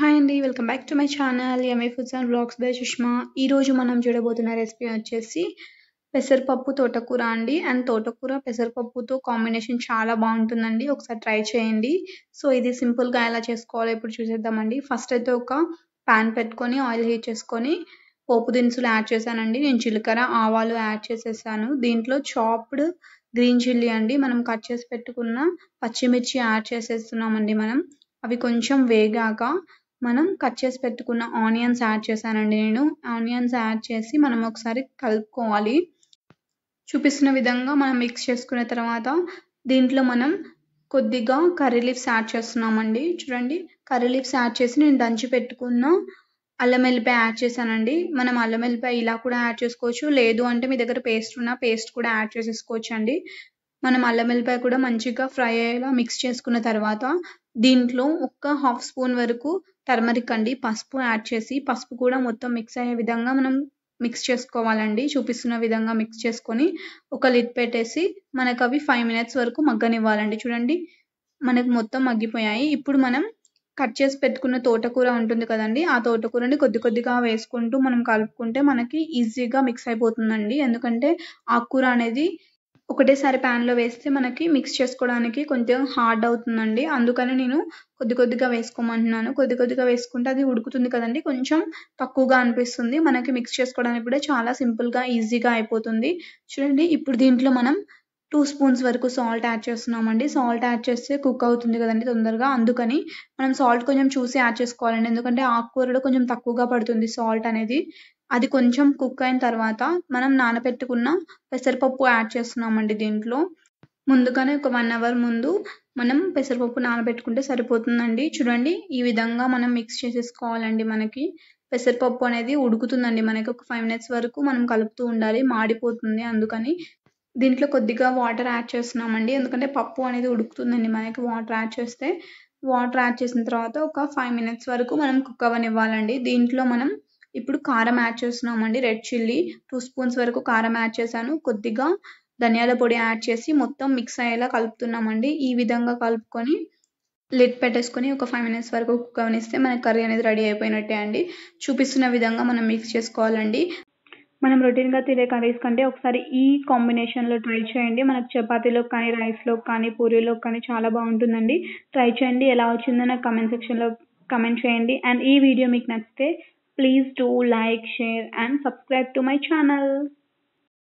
Hi అండి welcome back to my channel MA foods and blogs by Sushma ఈరోజు మనం చూడబోతున్న recipe వచ్చేసి పెసరపప్పు తోటకూర అండి అండ్ తోటకూర పెసరపప్పుతో కాంబినేషన్ చాలా బాగుంటుందండి ఒకసారి ట్రై చేయండి సో ఇది సింపుల్గా ఎలా చేసుకోవాలో ఇప్పుడు చూసేద్దామండి ఫస్ట్ అయితే ఒక ప్యాన్ పెట్టుకొని ఆయిల్ హీట్ చేసుకొని పోపు దినుసులు యాడ్ చేశానండి నేను జీలకర్ర ఆవాలు యాడ్ చేసేసాను దీంట్లో చాప్డ్ గ్రీన్ చిల్లీ అండి మనం కట్ చేసి పెట్టుకున్న పచ్చిమిర్చి యాడ్ చేసేస్తున్నామండి మనం అవి కొంచెం వేగాక మనం కట్ చేసి పెట్టుకున్న ఆనియన్స్ యాడ్ చేశానండి నేను ఆనియన్స్ యాడ్ చేసి మనం ఒకసారి కలుపుకోవాలి చూపిస్తున్న విధంగా మనం మిక్స్ చేసుకున్న తర్వాత దీంట్లో మనం కొద్దిగా కర్రీ లీవ్స్ యాడ్ చేస్తున్నామండి చూడండి కర్రీ లీవ్స్ యాడ్ చేసి నేను దంచి పెట్టుకున్న అల్లం వెల్లిపాయ యాడ్ చేశానండి మనం అల్లం వెల్లిపాయ ఇలా కూడా యాడ్ చేసుకోవచ్చు లేదు అంటే మీ దగ్గర పేస్ట్ ఉన్నా పేస్ట్ కూడా యాడ్ చేసేసుకోవచ్చు అండి మనం అల్లం వెల్లిపాయ కూడా మంచిగా ఫ్రై అయ్యేలా మిక్స్ చేసుకున్న తర్వాత దీంట్లో ఒక్క హాఫ్ స్పూన్ వరకు టర్మరిక్ అండి పసుపు యాడ్ చేసి పసుపు కూడా మొత్తం మిక్స్ అయ్యే విధంగా మనం మిక్స్ చేసుకోవాలండి చూపిస్తున్న విధంగా మిక్స్ చేసుకొని ఒక లిడ్ పెట్టేసి మనకు అవి ఫైవ్ మినిట్స్ వరకు మగ్గనివ్వాలండి చూడండి మనకు మొత్తం మగ్గిపోయాయి ఇప్పుడు మనం కట్ చేసి పెట్టుకున్న తోటకూర ఉంటుంది కదండి ఆ తోటకూరని కొద్ది కొద్దిగా వేసుకుంటూ మనం కలుపుకుంటే మనకి ఈజీగా మిక్స్ అయిపోతుందండి ఎందుకంటే ఆకుకూర అనేది ఒకటేసారి లో వేస్తే మనకి మిక్స్ చేసుకోవడానికి కొంచెం హార్డ్ అవుతుందండి అందుకని నేను కొద్ది కొద్దిగా వేసుకోమంటున్నాను కొద్ది కొద్దిగా వేసుకుంటే అది ఉడుకుతుంది కదండి కొంచెం తక్కువగా అనిపిస్తుంది మనకి మిక్స్ చేసుకోవడానికి కూడా చాలా సింపుల్గా ఈజీగా అయిపోతుంది చూడండి ఇప్పుడు దీంట్లో మనం టూ స్పూన్స్ వరకు సాల్ట్ యాడ్ చేస్తున్నామండి సాల్ట్ యాడ్ చేస్తే కుక్ అవుతుంది కదండి తొందరగా అందుకని మనం సాల్ట్ కొంచెం చూసి యాడ్ చేసుకోవాలండి ఎందుకంటే ఆకుకూరలో కొంచెం తక్కువగా పడుతుంది సాల్ట్ అనేది అది కొంచెం కుక్ అయిన తర్వాత మనం నానబెట్టుకున్న పెసరపప్పు యాడ్ చేస్తున్నామండి దీంట్లో ముందుగానే ఒక వన్ అవర్ ముందు మనం పెసరపప్పు నానబెట్టుకుంటే సరిపోతుందండి చూడండి ఈ విధంగా మనం మిక్స్ చేసేసుకోవాలండి మనకి పెసరపప్పు అనేది ఉడుకుతుందండి మనకి ఒక ఫైవ్ మినిట్స్ వరకు మనం కలుపుతూ ఉండాలి మాడిపోతుంది అందుకని దీంట్లో కొద్దిగా వాటర్ యాడ్ చేస్తున్నామండి ఎందుకంటే పప్పు అనేది ఉడుకుతుందండి మనకి వాటర్ యాడ్ చేస్తే వాటర్ యాడ్ చేసిన తర్వాత ఒక ఫైవ్ మినిట్స్ వరకు మనం కుక్ అవ్వనివ్వాలండి దీంట్లో మనం ఇప్పుడు కారం యాడ్ చేస్తున్నామండి రెడ్ చిల్లీ టూ స్పూన్స్ వరకు కారం యాడ్ చేశాను కొద్దిగా ధనియాల పొడి యాడ్ చేసి మొత్తం మిక్స్ అయ్యేలా కలుపుతున్నామండి ఈ విధంగా కలుపుకొని లిడ్ పెట్టేసుకొని ఒక ఫైవ్ మినిట్స్ వరకు గమనిస్తే మన కర్రీ అనేది రెడీ అయిపోయినట్టే అండి చూపిస్తున్న విధంగా మనం మిక్స్ చేసుకోవాలండి మనం రొటీన్గా తినే కర్రీస్ కంటే ఒకసారి ఈ కాంబినేషన్లో ట్రై చేయండి మనకు చపాతీలో కానీ రైస్లో కానీ పూరీలో కానీ చాలా బాగుంటుందండి ట్రై చేయండి ఎలా వచ్చిందో నాకు కమెంట్ సెక్షన్లో కమెంట్ చేయండి అండ్ ఈ వీడియో మీకు నచ్చితే Please do like, share and subscribe to my channel.